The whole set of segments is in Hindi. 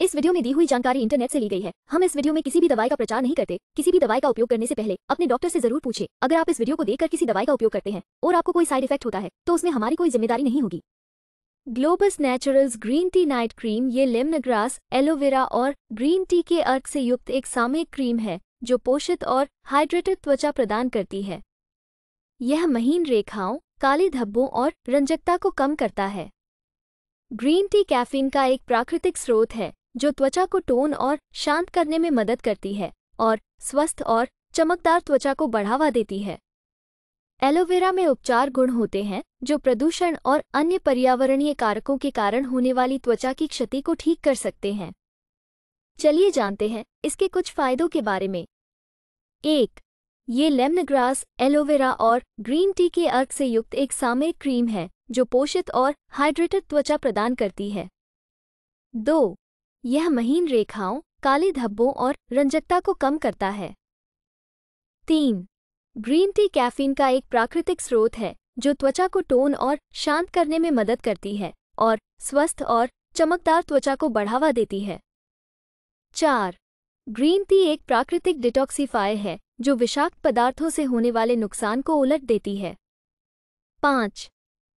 इस वीडियो में दी हुई जानकारी इंटरनेट से ली गई है हम इस वीडियो में किसी भी दवाई का प्रचार नहीं करते किसी भी दवाई का उपयोग करने से पहले अपने डॉक्टर से जरूर पूछे अगर आप इस वीडियो को देखकर किसी दवाई का उपयोग करते हैं और आपको कोई साइड इफेक्ट होता है तो उसमें हमारी कोई जिम्मेदारी नहीं होगी Globus Naturals green tea night cream ये लेमनग्रास एलोवेरा और ग्रीन टी के अर्क से युक्त एक सामयिक क्रीम है जो पोषित और हाइड्रेटेड त्वचा प्रदान करती है यह महीन रेखाओं काले धब्बों और रंजकता को कम करता है ग्रीन टी कैफीन का एक प्राकृतिक स्रोत है जो त्वचा को टोन और शांत करने में मदद करती है और स्वस्थ और चमकदार त्वचा को बढ़ावा देती है एलोवेरा में उपचार गुण होते हैं जो प्रदूषण और अन्य पर्यावरणीय कारकों के कारण होने वाली त्वचा की क्षति को ठीक कर सकते हैं चलिए जानते हैं इसके कुछ फायदों के बारे में एक ये लेमन ग्रास एलोवेरा और ग्रीन टी के अर्क से युक्त एक सामयिक क्रीम है जो पोषित और हाइड्रेटेड त्वचा प्रदान करती है दो यह महीन रेखाओं काले धब्बों और रंजकता को कम करता है तीन ग्रीन टी कैफीन का एक प्राकृतिक स्रोत है जो त्वचा को टोन और शांत करने में मदद करती है और स्वस्थ और चमकदार त्वचा को बढ़ावा देती है चार ग्रीन टी एक प्राकृतिक डिटॉक्सीफाई है जो विषाक्त पदार्थों से होने वाले नुकसान को उलट देती है पाँच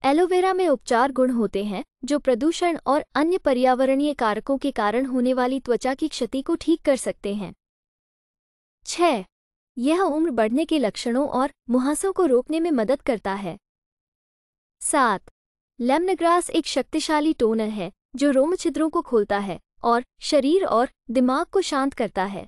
एलोवेरा में उपचार गुण होते हैं जो प्रदूषण और अन्य पर्यावरणीय कारकों के कारण होने वाली त्वचा की क्षति को ठीक कर सकते हैं छह यह उम्र बढ़ने के लक्षणों और मुहासों को रोकने में मदद करता है सात लेमनग्रास एक शक्तिशाली टोनर है जो रोमछिद्रों को खोलता है और शरीर और दिमाग को शांत करता है